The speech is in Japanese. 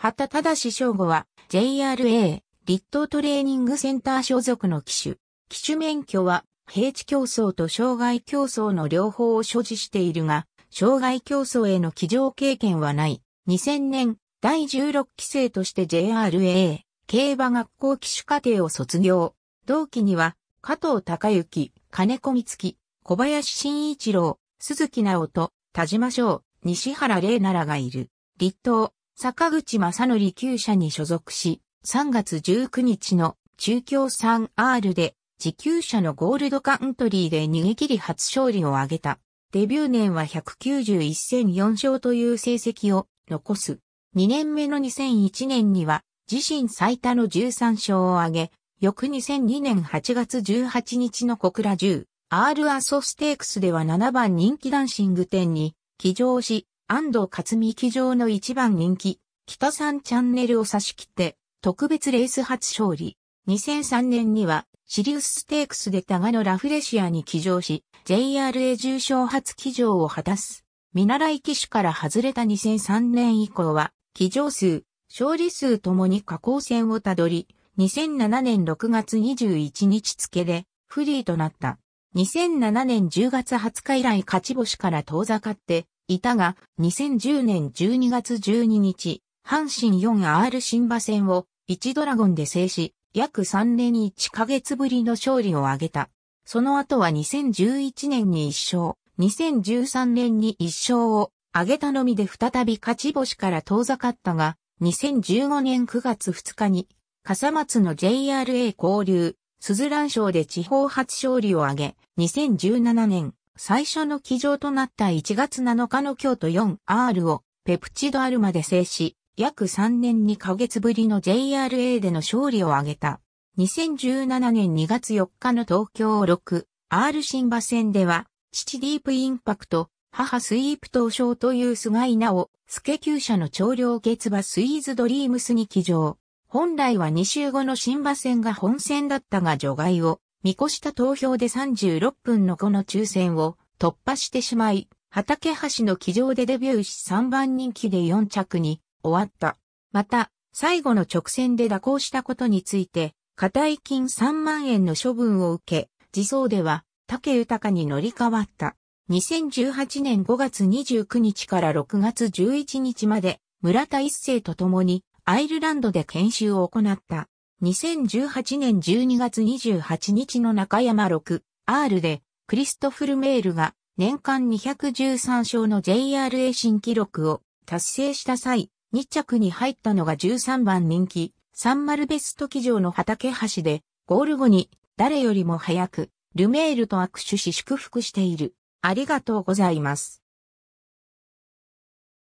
畑忠正吾は JRA 立東トレーニングセンター所属の機種。機種免許は平地競争と障害競争の両方を所持しているが、障害競争への騎乗経験はない。2000年第16期生として JRA 競馬学校機種課程を卒業。同期には加藤隆之、金子光月、小林慎一郎、鈴木直人、田島翔、西原玲奈らがいる。立東、坂口正則旧社に所属し、3月19日の中京 3R で自給車のゴールドカントリーで逃げ切り初勝利を挙げた。デビュー年は191戦4勝という成績を残す。2年目の2001年には自身最多の13勝を挙げ、翌2002年8月18日の小倉10、R アソステークスでは7番人気ダンシング店に、起乗し、安藤勝美騎乗の一番人気、北山チャンネルを差し切って、特別レース初勝利。2003年には、シリウスステークスでタガのラフレシアに騎乗し、JRA 重賞初騎乗を果たす。見習い騎手から外れた2003年以降は、騎乗数、勝利数ともに下降線をたどり、2007年6月21日付で、フリーとなった。2007年10月20日以来勝ち星から遠ざかって、いたが、2010年12月12日、阪神 4R 新馬戦を1ドラゴンで制し、約3年に1ヶ月ぶりの勝利を挙げた。その後は2011年に1勝、2013年に1勝を挙げたのみで再び勝ち星から遠ざかったが、2015年9月2日に、笠松の JRA 交流、鈴蘭賞で地方初勝利を挙げ、2017年最初の騎乗となった1月7日の京都 4R をペプチドアルマで制し、約3年2ヶ月ぶりの JRA での勝利を挙げた。2017年2月4日の東京 6R 新馬戦では、父ディープインパクト、母スイープ東証という菅井直、助厩車の長量月馬スイーズドリームスに騎乗。本来は2週後の新馬戦が本戦だったが除外を見越した投票で36分のこの抽選を突破してしまい、畑橋の騎乗でデビューし3番人気で4着に終わった。また、最後の直線で蛇行したことについて、課題金3万円の処分を受け、自走では竹豊に乗り換わった。2018年5月29日から6月11日まで村田一世と共にアイルランドで研修を行った。2018年12月28日の中山 6R で、クリストフル・メールが年間213勝の JRA 新記録を達成した際、2着に入ったのが13番人気、サンマルベスト騎乗の畑橋で、ゴール後に誰よりも早く、ルメールと握手し祝福している。ありがとうございます。